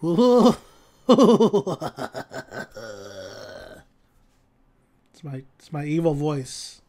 it's my it's my evil voice.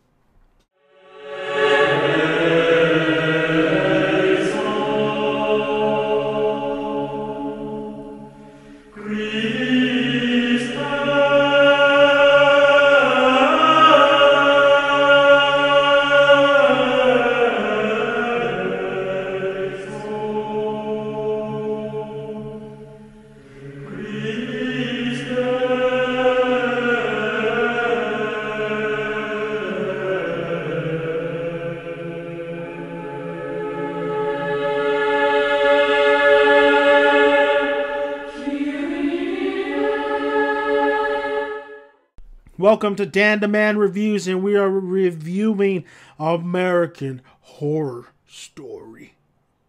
Welcome to Dan Demand Reviews, and we are reviewing American Horror Story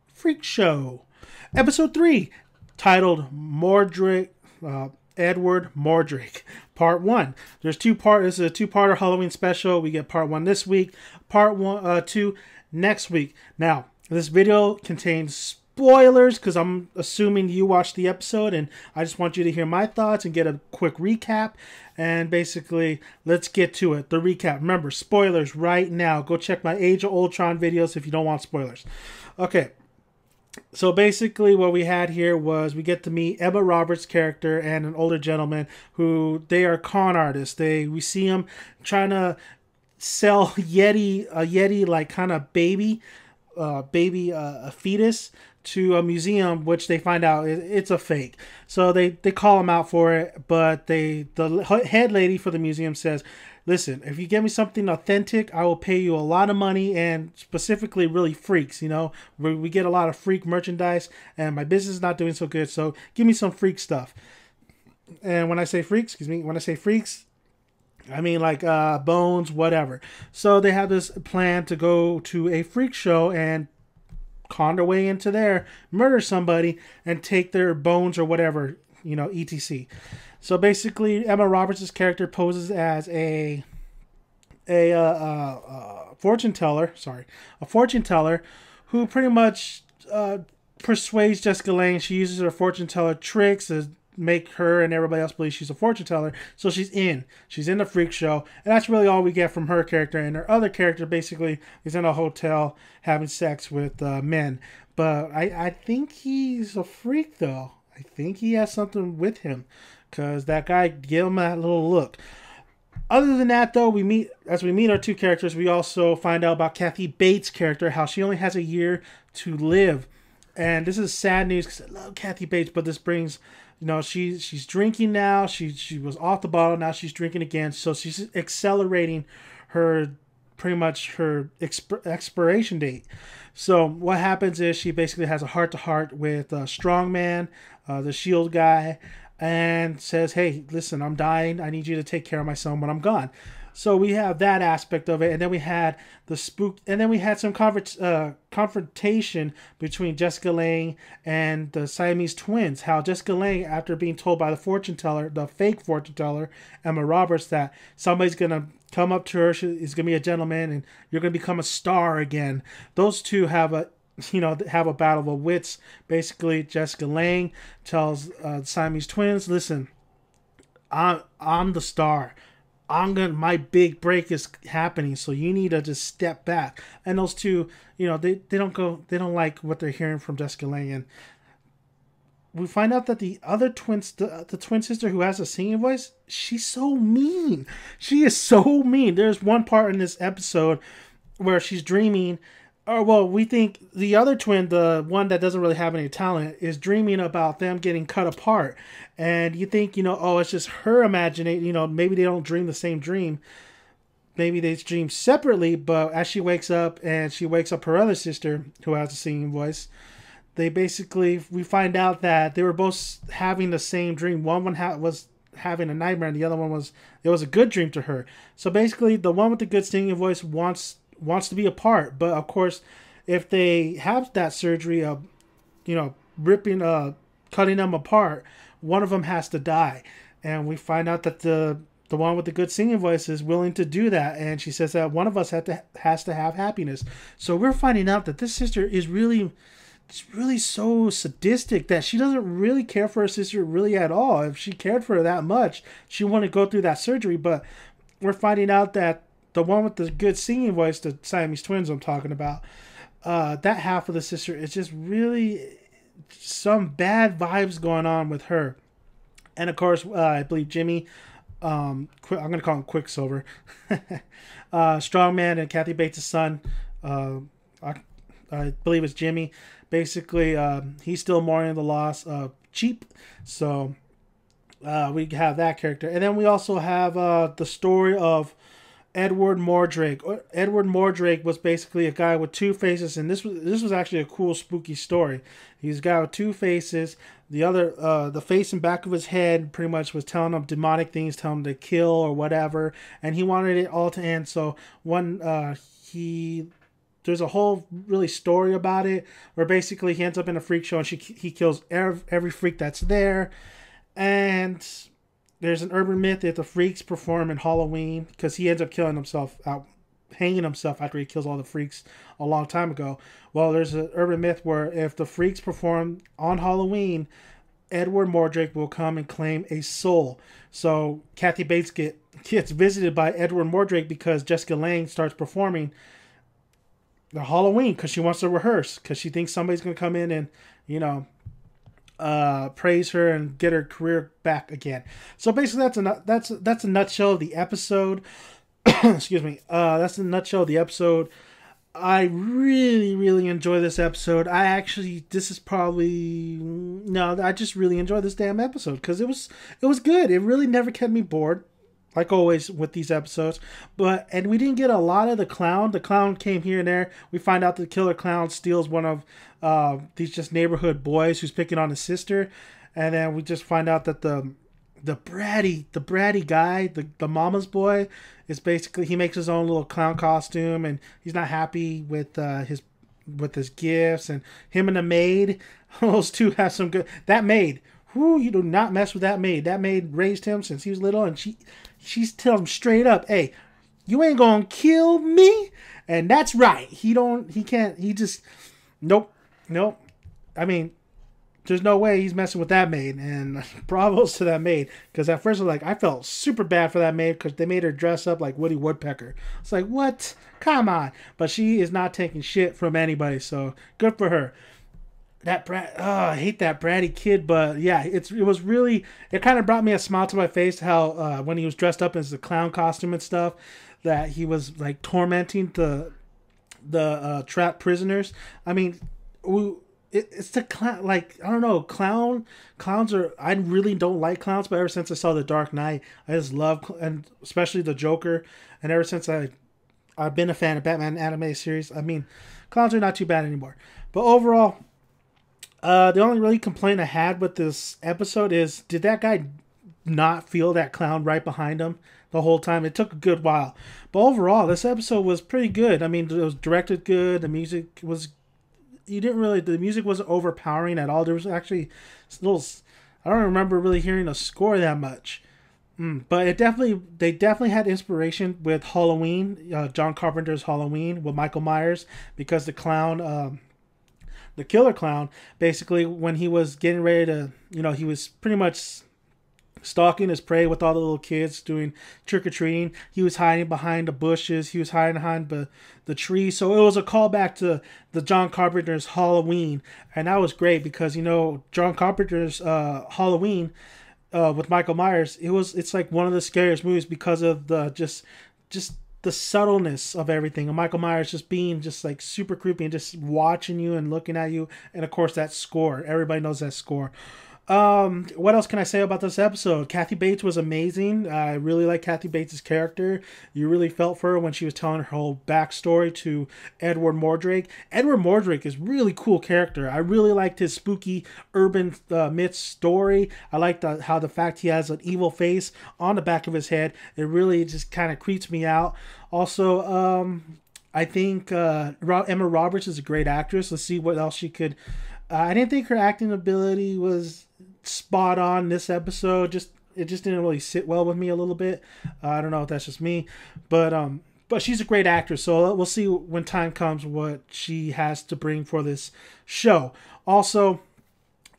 Freak Show, Episode 3, titled Mordrick. Uh, Edward Mordrake, Part One. There's two part. This is a two-parter Halloween special. We get Part One this week, Part One, uh, Two next week. Now, this video contains spoilers because I'm assuming you watched the episode and I just want you to hear my thoughts and get a quick recap. And basically, let's get to it. The recap. Remember, spoilers right now. Go check my Age of Ultron videos if you don't want spoilers. Okay. So basically, what we had here was we get to meet Emma Roberts' character and an older gentleman who they are con artists. They we see them trying to sell Yeti a Yeti like kind of baby uh, baby uh, a fetus to a museum, which they find out it's a fake. So they, they call him out for it, but they the head lady for the museum says, "Listen, if you give me something authentic, I will pay you a lot of money, and specifically really freaks. You know, we, we get a lot of freak merchandise, and my business is not doing so good. So give me some freak stuff." And when I say freaks, excuse me, when I say freaks, I mean, like uh, bones, whatever. So they have this plan to go to a freak show and con their way into there, murder somebody, and take their bones or whatever, you know, etc. So basically, Emma Roberts' character poses as a a uh, uh, uh, fortune teller. Sorry, a fortune teller who pretty much uh, persuades Jessica Lange. She uses her fortune teller tricks, uh, make her and everybody else believe she's a fortune teller. So she's in. She's in the freak show, and that's really all we get from her character. And her other character basically is in a hotel having sex with uh, men. But I, I think he's a freak though. I think he has something with him, cause that guy gave him that little look. Other than that, though, we meet as we meet our two characters, we also find out about Kathy Bates' character, how she only has a year to live and this is sad news because I love Kathy Bates, but this brings, you know, she she's drinking now. She she was off the bottle, now she's drinking again. So she's accelerating her pretty much her exp- expiration date. So what happens is she basically has a heart to heart with a uh, Strongman, uh, the Shield guy, and says, "Hey, listen, I'm dying. I need you to take care of my son when I'm gone." So we have that aspect of it, and then we had the spook, and then we had some uh, confrontation between Jessica Lange and the Siamese twins. How Jessica Lange, after being told by the fortune teller, the fake fortune teller Emma Roberts, that somebody's gonna come up to her, she's gonna be a gentleman, and you're gonna become a star again. Those two have a you know have a battle of wits. Basically, Jessica Lange tells uh, Siamese twins, "Listen, I'm I'm the star." I'm going to my big break is happening, so you need to just step back. And those two, you know, they, they don't go they don't like what they're hearing from Jessica Lange. we find out that the other twins the, the twin sister who has a singing voice, she's so mean. She is so mean. There's one part in this episode where she's dreaming or oh, well, we think the other twin, the one that doesn't really have any talent, is dreaming about them getting cut apart. And you think, you know, oh, it's just her imagining, you know, maybe they don't dream the same dream. Maybe they dream separately, but as she wakes up and she wakes up her other sister who has a singing voice, they basically, we find out that they were both having the same dream. One one ha- was having a nightmare and the other one was, it was a good dream to her. So basically, the one with the good singing voice wants wants to be a part. But of course, if they have that surgery of, you know, ripping, uh, cutting them apart, one of them has to die. And we find out that the the one with the good singing voice is willing to do that and she says that one of us had to has to have happiness so we're finding out that this sister is really it's really so sadistic that she doesn't really care for her sister really at all if she cared for her that much she wouldn't go through that surgery but we're finding out that the one with the good singing voice, the Siamese twins I'm talking about, uh, that half of the sister is just really some bad vibes going on with her. And of course, uh, I believe Jimmy, um, I'm going to call him Quicksilver, uh, Strongman, and Kathy Bates' son, uh, I, I, believe it's Jimmy. Basically, um, he's still mourning the loss of Cheap. So uh, we have that character. And then we also have uh, the story of Edward Mordrake. Uh, Edward Mordrake was basically a guy with two faces, and this was this was actually a cool, spooky story. He's a guy with two faces. The other, uh, the face and back of his head, pretty much was telling him demonic things, telling him to kill or whatever, and he wanted it all to end. So one, uh, he there's a whole really story about it where basically he ends up in a freak show and she, he kills every, every freak that's there and there's an urban myth that the freaks perform in Halloween because he ends up killing himself out hanging himself after he kills all the freaks a long time ago. Well, there's an urban myth where if the freaks perform on Halloween, Edward Mordrake will come and claim a soul. So Kathy Bates get, gets visited by Edward Mordrake because Jessica Lange starts performing the Halloween because she wants to rehearse because she thinks somebody's going to come in and, you know, uh, praise her and get her career back again. So basically, that's a that's that's a nutshell of the episode. Excuse me. Uh, that's a nutshell of the episode. I really really enjoy this episode. I actually this is probably no, I just really enjoy this damn episode because it was it was good. It really never kept me bored like always with these episodes. But and we didn't get a lot of the clown. The clown came here and there. We find out the killer clown steals one of uh, these just neighborhood boys who's picking on his sister, and then we just find out that the the bratty the bratty guy the, the mama's boy is basically he makes his own little clown costume and he's not happy with uh, his with his gifts and him and the maid those two have some good that maid whoo, you do not mess with that maid. That maid raised him since he was little, and she she tells him straight up, hey, you ain't gonna kill me. And that's right. He don't he can't he just nope, nope. I mean, there's no way he's messing with that maid. And bravos to that maid. Because at first, I was like, I felt super bad for that maid because they made her dress up like Woody Woodpecker. It's like, what? Come on. But she is not taking shit from anybody. So good for her that brat oh, I hate that bratty kid, but yeah, it's it was really it kind of brought me a smile to my face how uh, when he was dressed up as the clown costume and stuff that he was like tormenting the the uh, trapped prisoners. I mean, we, it, it's the clown like I don't know clown clowns are I really don't like clowns, but ever since I saw The Dark Knight, I just love and especially the Joker, and ever since I I've been a fan of Batman animated series. I mean, clowns are not too bad anymore, but overall uh, the only really complaint I had with this episode is did that guy not feel that clown right behind him the whole time? It took a good while. But overall, this episode was pretty good. I mean, it was directed good. The music was. You didn't really. The music wasn't overpowering at all. There was actually a little. I don't remember really hearing a score that much. Mm, but it definitely, they definitely had inspiration with Halloween, uh, John Carpenter's Halloween with Michael Myers, because the clown, um, the killer clown, basically when he was getting ready to, you know, he was pretty much stalking his prey with all the little kids doing trick or treating. He was hiding behind the bushes. He was hiding behind the, the tree. So it was a callback to the John Carpenter's Halloween, and that was great because you know John Carpenter's uh, Halloween uh, with Michael Myers. It was it's like one of the scariest movies because of the just just the subtleness of everything. And Michael Myers just being just like super creepy and just watching you and looking at you. And of course that score. Everybody knows that score. Um, what else can I say about this episode? Kathy Bates was amazing. I really like Kathy Bates' character. You really felt for her when she was telling her whole backstory to Edward Mordrake. Edward Mordrake is really cool character. I really liked his spooky urban uh, myth story. I liked the, uh, how the fact he has an evil face on the back of his head. It really just kind of creeps me out. Also, um, I think uh, Emma Roberts is a great actress. Let's see what else she could uh, I didn't think her acting ability was spot on this episode. Just it just didn't really sit well with me a little bit. Uh, I don't know if that's just me, but um, but she's a great actress. So we'll see when time comes what she has to bring for this show. Also,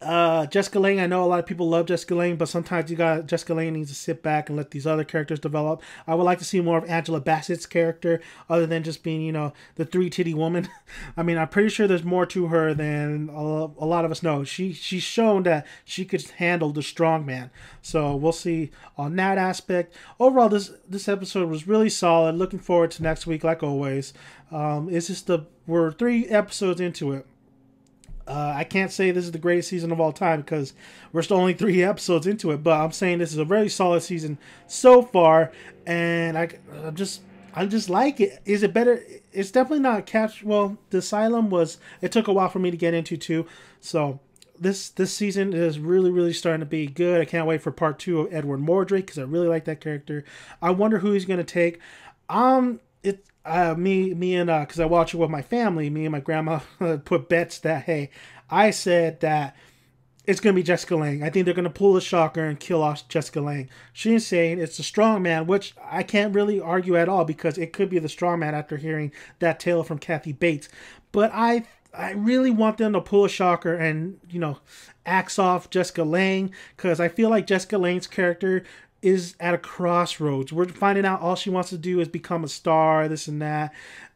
uh, Jessica Lange, I know a lot of people love Jessica Lange, but sometimes you got Jessica Lange needs to sit back and let these other characters develop. I would like to see more of Angela Bassett's character, other than just being, you know, the three titty woman. I mean, I'm pretty sure there's more to her than a, a lot of us know. She she's shown that she could handle the strong man. So we'll see on that aspect. Overall, this this episode was really solid. Looking forward to next week, like always. Um, it's just the we're three episodes into it. Uh, I can't say this is the greatest season of all time because we're still only three episodes into it, but I'm saying this is a very solid season so far, and I, I just I just like it. Is it better? It's definitely not catch. Well, the Asylum was. It took a while for me to get into too, so this this season is really really starting to be good. I can't wait for part two of Edward Mordred because I really like that character. I wonder who he's going to take. Um, it uh, me, me and because uh, I watch it with my family, me and my grandma put bets that hey, I said that it's gonna be Jessica Lang. I think they're gonna pull the shocker and kill off Jessica Lang. She's saying it's the strong man, which I can't really argue at all because it could be the strong man after hearing that tale from Kathy Bates. But I I really want them to pull a shocker and you know axe off Jessica Lang because I feel like Jessica Lang's character is at a crossroads. We're finding out all she wants to do is become a star, this and that.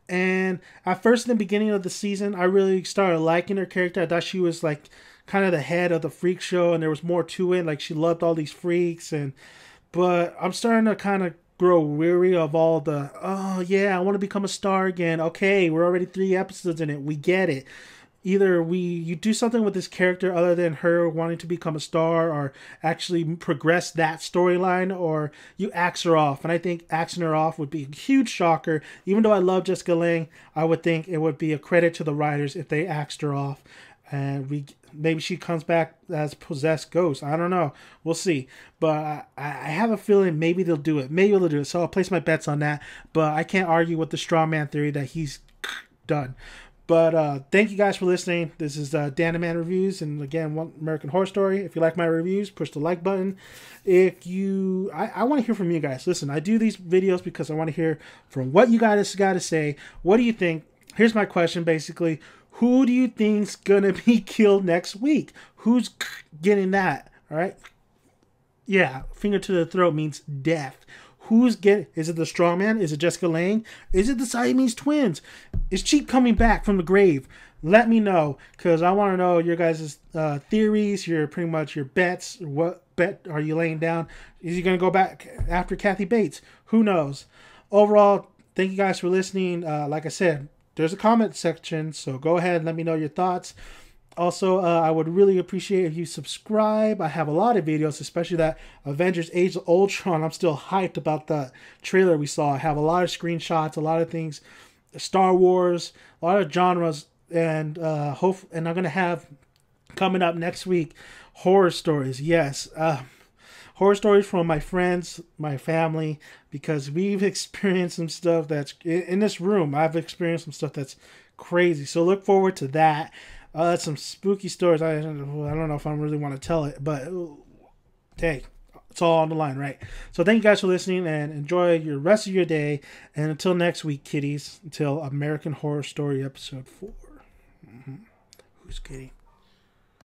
And at first, in the beginning of the season, I really started liking her character. I thought she was like kind of the head of the freak show, and there was more to it. Like she loved all these freaks, and but I'm starting to kind of grow weary of all the oh yeah, I want to become a star again. Okay, we're already three episodes in it. We get it either we you do something with this character other than her wanting to become a star or actually progress that storyline or you axe her off and i think axing her off would be a huge shocker even though i love jessica lang i would think it would be a credit to the writers if they axed her off and we maybe she comes back as possessed ghost. I don't know. We'll see. But I, I, have a feeling maybe they'll do it. Maybe they'll do it. So I'll place my bets on that. But I can't argue with the straw man theory that he's done. But uh, thank you guys for listening. This is uh, Man Reviews, and again, one American Horror Story. If you like my reviews, push the like button. If you, I, I want to hear from you guys. Listen, I do these videos because I want to hear from what you guys got to say. What do you think? Here's my question, basically: Who do you think's gonna be killed next week? Who's getting that? All right. Yeah, finger to the throat means death. Who's get? Is it the strongman? Is it Jessica Lange? Is it the Siamese twins? Is Cheap coming back from the grave? Let me know because I want to know your guys' uh, theories. Your pretty much your bets. What bet are you laying down? Is he going to go back after Kathy Bates? Who knows? Overall, thank you guys for listening. Uh, like I said, there's a comment section, so go ahead and let me know your thoughts. Also, uh, I would really appreciate if you subscribe. I have a lot of videos, especially that Avengers Age of Ultron. I'm still hyped about that trailer we saw. I have a lot of screenshots, a lot of things, Star Wars, a lot of genres, and uh, hope. And I'm gonna have coming up next week horror stories. Yes. Uh, horror stories from my friends, my family, because we've experienced some stuff that's in this room. I've experienced some stuff that's crazy. So look forward to that. Uh, that's some spooky stories. I, I don't know if I really want to tell it, but hey, it's all on the line, right? So thank you guys for listening and enjoy your rest of your day. And until next week, kitties, until American Horror Story episode 4 mm-hmm. Who's kidding?